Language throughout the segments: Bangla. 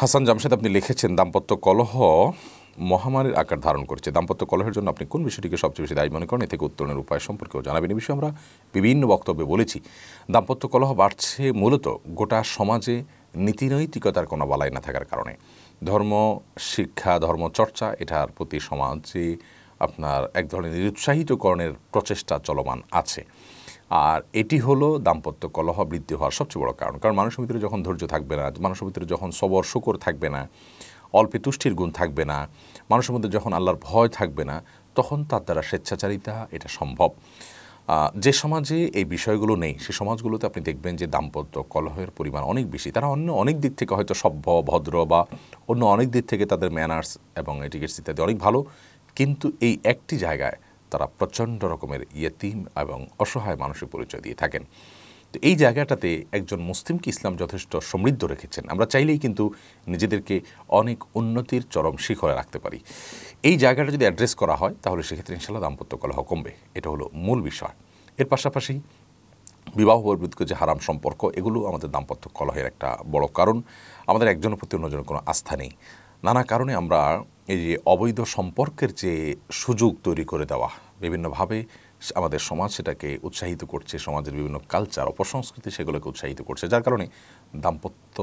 হাসান জামশেদ আপনি লিখেছেন দাম্পত্য কলহ মহামারীর আকার ধারণ করছে দাম্পত্য কলহের জন্য আপনি কোন বিষয়টিকে সবচেয়ে বেশি দায়ী মনে করেন এ থেকে উত্তরণের উপায় সম্পর্কেও জানাবেন এ বিষয়ে আমরা বিভিন্ন বক্তব্যে বলেছি দাম্পত্য কলহ বাড়ছে মূলত গোটা সমাজে নীতিনৈতিকতার কোনো বালাই না থাকার কারণে ধর্ম শিক্ষা ধর্ম চর্চা এটার প্রতি সমাজে আপনার এক ধরনের নিরুৎসাহিতকরণের প্রচেষ্টা চলমান আছে আর এটি হলো দাম্পত্য কলহ বৃদ্ধি হওয়ার সবচেয়ে বড় কারণ কারণ মানুষের ভিতরে যখন ধৈর্য থাকবে না মানুষের ভিতরে যখন সবর শুকর থাকবে না অল্পে তুষ্টির গুণ থাকবে না মানুষের মধ্যে যখন আল্লাহর ভয় থাকবে না তখন তার দ্বারা স্বেচ্ছাচারিতা এটা সম্ভব যে সমাজে এই বিষয়গুলো নেই সে সমাজগুলোতে আপনি দেখবেন যে দাম্পত্য কলহের পরিমাণ অনেক বেশি তারা অন্য অনেক দিক থেকে হয়তো সভ্য ভদ্র বা অন্য অনেক দিক থেকে তাদের ম্যানার্স এবং এটিকে ইত্যাদি অনেক ভালো কিন্তু এই একটি জায়গায় তারা প্রচণ্ড রকমের ইয়েতিম এবং অসহায় মানুষের পরিচয় দিয়ে থাকেন তো এই জায়গাটাতে একজন মুসলিমকে ইসলাম যথেষ্ট সমৃদ্ধ রেখেছেন আমরা চাইলেই কিন্তু নিজেদেরকে অনেক উন্নতির চরম শিখরে রাখতে পারি এই জায়গাটা যদি অ্যাড্রেস করা হয় তাহলে সেক্ষেত্রে ইনশাল্লাহ দাম্পত্য কলহ কমবে এটা হলো মূল বিষয় এর পাশাপাশি বিবাহ বহির্ভূত যে হারাম সম্পর্ক এগুলো আমাদের দাম্পত্য কলহের একটা বড় কারণ আমাদের একজনের প্রতি অন্যজনের কোনো আস্থা নেই নানা কারণে আমরা এই যে অবৈধ সম্পর্কের যে সুযোগ তৈরি করে দেওয়া বিভিন্নভাবে আমাদের সমাজ সেটাকে উৎসাহিত করছে সমাজের বিভিন্ন কালচার অপসংস্কৃতি সেগুলোকে উৎসাহিত করছে যার কারণে দাম্পত্য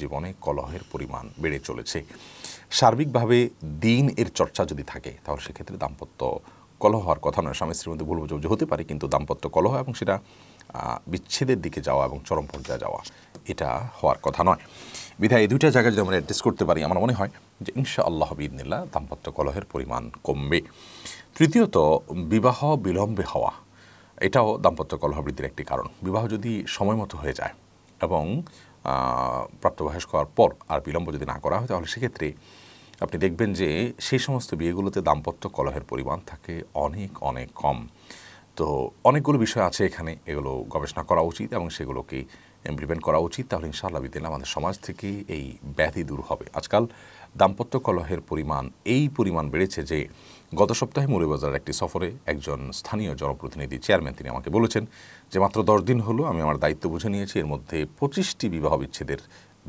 জীবনে কলহের পরিমাণ বেড়ে চলেছে সার্বিকভাবে দিন এর চর্চা যদি থাকে তাহলে সেক্ষেত্রে দাম্পত্য কলহ হওয়ার কথা নয় স্বামী স্ত্রীর মধ্যে ভুল বুঝবুঝি হতে পারে কিন্তু দাম্পত্য কলহ এবং সেটা বিচ্ছেদের দিকে যাওয়া এবং চরম পর্যায়ে যাওয়া এটা হওয়ার কথা নয় বিধায় এই দুইটা জায়গায় যদি আমরা অ্যাড্রেস করতে পারি আমার মনে হয় যে ইনশা আল্লাহ বিদিনিল্লা দাম্পত্য কলহের পরিমাণ কমবে তৃতীয়ত বিবাহ বিলম্বে হওয়া এটাও দাম্পত্য কলহ বৃদ্ধির একটি কারণ বিবাহ যদি সময় মতো হয়ে যায় এবং প্রাপ্তবয়স্ক হওয়ার পর আর বিলম্ব যদি না করা হয় তাহলে সেক্ষেত্রে আপনি দেখবেন যে সেই সমস্ত বিয়েগুলোতে দাম্পত্য কলহের পরিমাণ থাকে অনেক অনেক কম তো অনেকগুলো বিষয় আছে এখানে এগুলো গবেষণা করা উচিত এবং সেগুলোকে ইমপ্লিমেন্ট করা উচিত তাহলে ইনশাআল্লাহ বিদিন আমাদের সমাজ থেকে এই ব্যাধি দূর হবে আজকাল দাম্পত্য কলহের পরিমাণ এই পরিমাণ বেড়েছে যে গত সপ্তাহে মৌলবাজার একটি সফরে একজন স্থানীয় জনপ্রতিনিধি চেয়ারম্যান তিনি আমাকে বলেছেন যে মাত্র দশ দিন হলো আমি আমার দায়িত্ব বুঝে নিয়েছি এর মধ্যে পঁচিশটি বিবাহ বিচ্ছেদের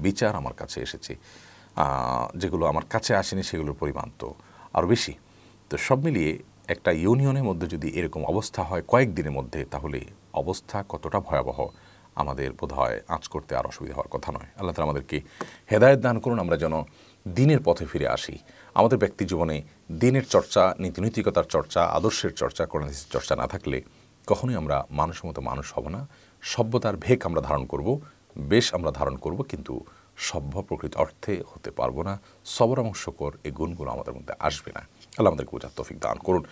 বিচার আমার কাছে এসেছে যেগুলো আমার কাছে আসেনি সেগুলোর পরিমাণ তো আরও বেশি তো সব মিলিয়ে একটা ইউনিয়নের মধ্যে যদি এরকম অবস্থা হয় কয়েকদিনের মধ্যে তাহলে অবস্থা কতটা ভয়াবহ আমাদের বোধ হয় আঁচ করতে আর অসুবিধা হওয়ার কথা নয় আল্লাহ তালা আমাদেরকে হেদায়ত দান করুন আমরা যেন দিনের পথে ফিরে আসি আমাদের ব্যক্তি জীবনে দিনের চর্চা নীতিনৈতিকতার চর্চা আদর্শের চর্চা করণীতির চর্চা না থাকলে কখনোই আমরা মানুষের মতো মানুষ হব না সভ্যতার ভেক আমরা ধারণ করব বেশ আমরা ধারণ করব কিন্তু সভ্য প্রকৃত অর্থে হতে পারবো না সবর এ এই গুণগুলো আমাদের মধ্যে আসবে না আল্লাহ আমাদেরকে বোঝার তফিক দান করুন